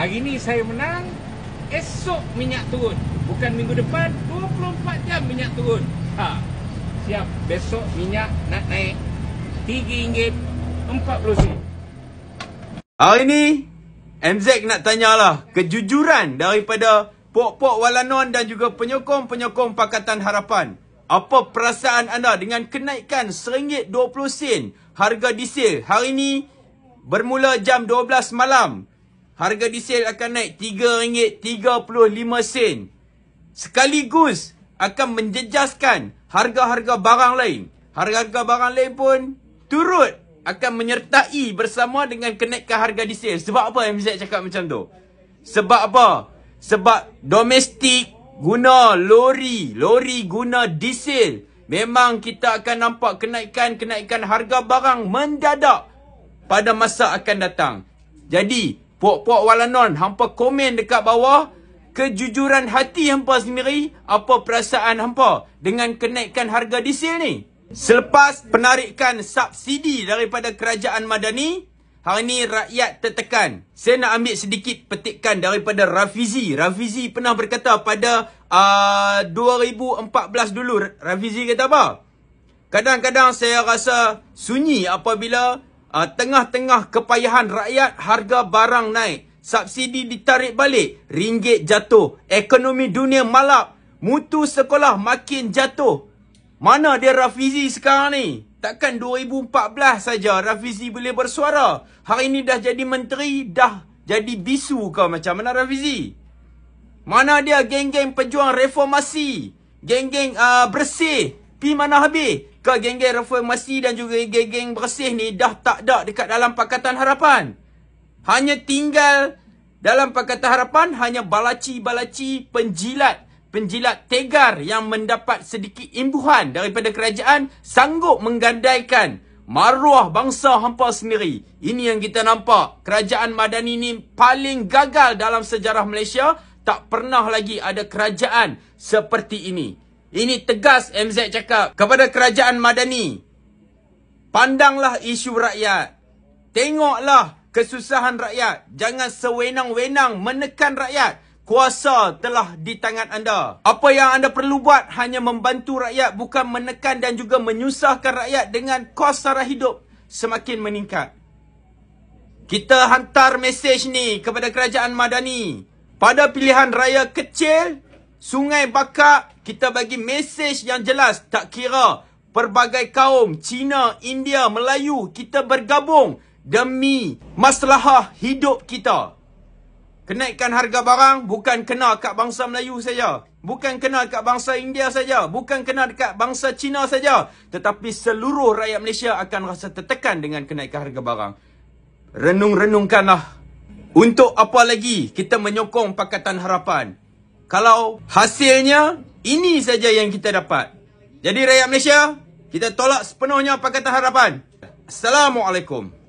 Hari ini saya menang Esok minyak turun Bukan minggu depan 24 jam minyak turun ha. Siap Besok minyak nak naik RM3.40 Hari ini MZ nak tanyalah Kejujuran daripada pok pok Walanon dan juga penyokong-penyokong Pakatan Harapan apa perasaan anda dengan kenaikan RM1.20 harga diesel hari ini bermula jam 12 malam harga diesel akan naik RM3.35. Sekaligus akan menjejaskan harga-harga barang lain. Harga-harga barang lain pun turut akan menyertai bersama dengan kenaikan harga diesel. Sebab apa MZ cakap macam tu? Sebab apa? Sebab domestik guna lori, lori guna diesel. Memang kita akan nampak kenaikan-kenaikan harga barang mendadak pada masa akan datang. Jadi, Puak-puak walanon, hampa komen dekat bawah kejujuran hati hampa sendiri, apa perasaan hampa dengan kenaikan harga diesel ni. Selepas penarikan subsidi daripada kerajaan Madani, hari ni rakyat tertekan. Saya nak ambil sedikit petikan daripada Rafizi. Rafizi pernah berkata pada uh, ah, 2014 dulu, Rafizi kata apa? Kadang-kadang saya rasa sunyi apabila uh, tengah-tengah kepayahan rakyat, harga barang naik. Subsidi ditarik balik, ringgit jatuh. Ekonomi dunia malap, mutu sekolah makin jatuh. Mana dia Rafizi sekarang ni? Takkan 2014 saja Rafizi boleh bersuara. Hari ini dah jadi menteri, dah jadi bisu kau macam mana Rafizi? Mana dia geng-geng pejuang reformasi? Geng-geng uh, bersih? Pi mana habis? ke geng-geng reformasi dan juga geng-geng bersih ni dah tak ada dekat dalam Pakatan Harapan. Hanya tinggal dalam Pakatan Harapan hanya balaci-balaci penjilat penjilat tegar yang mendapat sedikit imbuhan daripada kerajaan sanggup menggandaikan maruah bangsa hampa sendiri. Ini yang kita nampak. Kerajaan Madani ini paling gagal dalam sejarah Malaysia. Tak pernah lagi ada kerajaan seperti ini. Ini tegas MZ cakap kepada kerajaan madani. Pandanglah isu rakyat. Tengoklah kesusahan rakyat. Jangan sewenang-wenang menekan rakyat. Kuasa telah di tangan anda. Apa yang anda perlu buat hanya membantu rakyat bukan menekan dan juga menyusahkan rakyat dengan kos sara hidup semakin meningkat. Kita hantar mesej ni kepada kerajaan madani. Pada pilihan raya kecil Sungai Bakak kita bagi mesej yang jelas tak kira perbagai kaum Cina, India, Melayu kita bergabung demi masalah hidup kita. Kenaikan harga barang bukan kena kat bangsa Melayu saja, bukan kena kat bangsa India saja, bukan kena dekat bangsa Cina saja, tetapi seluruh rakyat Malaysia akan rasa tertekan dengan kenaikan harga barang. Renung-renungkanlah untuk apa lagi kita menyokong Pakatan Harapan? kalau hasilnya ini saja yang kita dapat. Jadi rakyat Malaysia, kita tolak sepenuhnya Pakatan Harapan. Assalamualaikum.